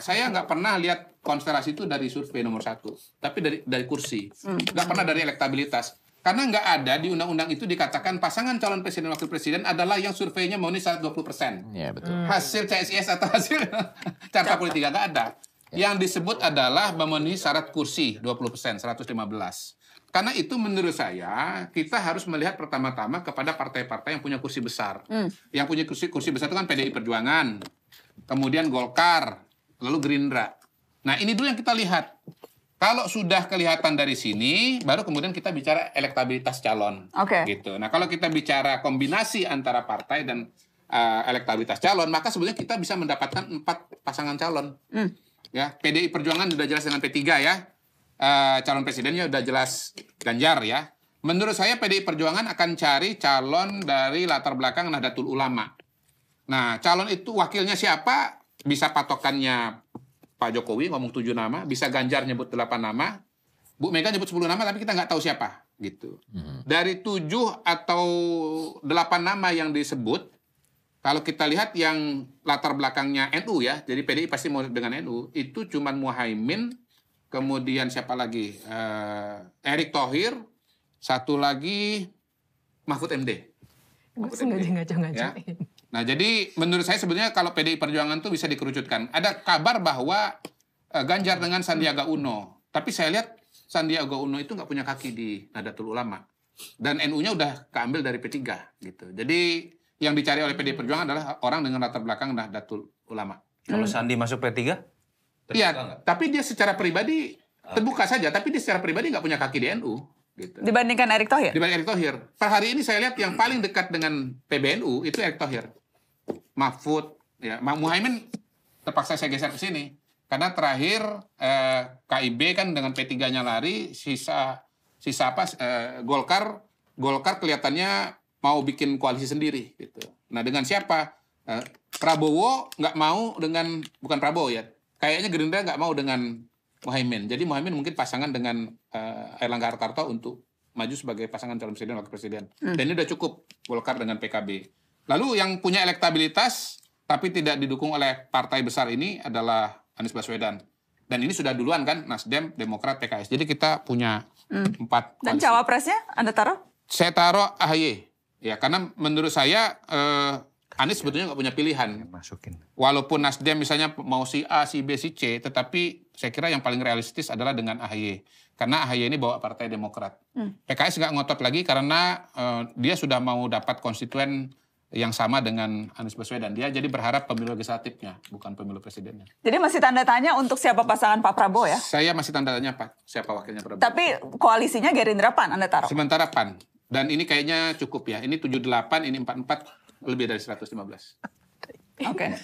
saya nggak pernah lihat konstelasi itu dari survei nomor satu, tapi dari dari kursi, hmm. nggak pernah dari elektabilitas. Karena nggak ada di undang-undang itu dikatakan pasangan calon presiden dan wakil presiden adalah yang surveinya memenuhi syarat 20 persen. Ya, Hasil CSIS atau hasil carta politik nggak ada. Ya. Yang disebut adalah memenuhi syarat kursi 20 persen, 115. Karena itu menurut saya kita harus melihat pertama-tama kepada partai-partai yang punya kursi besar. Hmm. Yang punya kursi kursi besar itu kan PDI Perjuangan, kemudian Golkar, lalu Gerindra. Nah, ini dulu yang kita lihat. Kalau sudah kelihatan dari sini, baru kemudian kita bicara elektabilitas calon. Oke. Okay. Gitu. Nah, kalau kita bicara kombinasi antara partai dan uh, elektabilitas calon, maka sebenarnya kita bisa mendapatkan empat pasangan calon. Mm. Ya, PDI Perjuangan sudah jelas dengan P3 ya. Uh, calon presidennya sudah jelas Ganjar ya. Menurut saya PDI Perjuangan akan cari calon dari latar belakang Nahdlatul Ulama. Nah, calon itu wakilnya siapa? bisa patokannya Pak Jokowi ngomong tujuh nama, bisa Ganjar nyebut delapan nama, Bu Mega nyebut sepuluh nama, tapi kita nggak tahu siapa gitu. Hmm. Dari tujuh atau delapan nama yang disebut, kalau kita lihat yang latar belakangnya NU ya, jadi PDI pasti mau dengan NU, itu cuman Muhaimin, kemudian siapa lagi? Uh, Erick Thohir, satu lagi Mahfud MD. Mahfud MD. Sengaja ngaco-ngacoin. Ya? Nah, jadi menurut saya sebenarnya kalau PDI Perjuangan itu bisa dikerucutkan. Ada kabar bahwa uh, Ganjar dengan Sandiaga Uno, tapi saya lihat Sandiaga Uno itu nggak punya kaki di Nadatul Ulama dan NU-nya udah keambil dari P3 gitu. Jadi yang dicari oleh PDI Perjuangan adalah orang dengan latar belakang Nahdlatul Ulama. Kalau Sandi masuk P3? Iya, tapi dia secara pribadi terbuka saja, tapi dia secara pribadi nggak punya kaki di NU. Gitu. Dibandingkan Erick Thohir? Dibanding Erick Thohir. Per hari ini saya lihat yang paling dekat dengan PBNU itu Erick Thohir. Mahfud, ya, Muhaimin terpaksa saya geser ke sini. Karena terakhir eh, KIB kan dengan P3-nya lari, sisa sisa apa eh, Golkar Golkar kelihatannya mau bikin koalisi sendiri gitu. Nah, dengan siapa? Eh, Prabowo nggak mau dengan bukan Prabowo ya. Kayaknya Gerindra nggak mau dengan Mohaimin. Jadi Mohaimin mungkin pasangan dengan uh, Erlangga Hartarto untuk maju sebagai pasangan calon presiden wakil presiden. Hmm. Dan ini sudah cukup Golkar dengan PKB. Lalu yang punya elektabilitas tapi tidak didukung oleh partai besar ini adalah Anies Baswedan. Dan ini sudah duluan kan Nasdem, Demokrat, PKS. Jadi kita punya hmm. empat. Koalisi. Dan cawapresnya Anda taruh? Saya taruh AHY. Ya karena menurut saya eh, Anies sebetulnya nggak punya pilihan. Iya, masukin. Walaupun Nasdem misalnya mau si A, si B, si C, tetapi saya kira yang paling realistis adalah dengan AHY. Karena AHY ini bawa Partai Demokrat. Hmm. PKS nggak ngotot lagi karena uh, dia sudah mau dapat konstituen yang sama dengan Anies Baswedan. Dia jadi berharap pemilu legislatifnya, bukan pemilu presidennya. Jadi masih tanda tanya untuk siapa pasangan Pak Prabowo ya? Saya masih tanda tanya Pak, siapa wakilnya Prabowo. Tapi koalisinya Gerindra PAN Anda taruh? Sementara PAN. Dan ini kayaknya cukup ya. Ini 78, ini 44 lebih dari 115. Oke. Okay.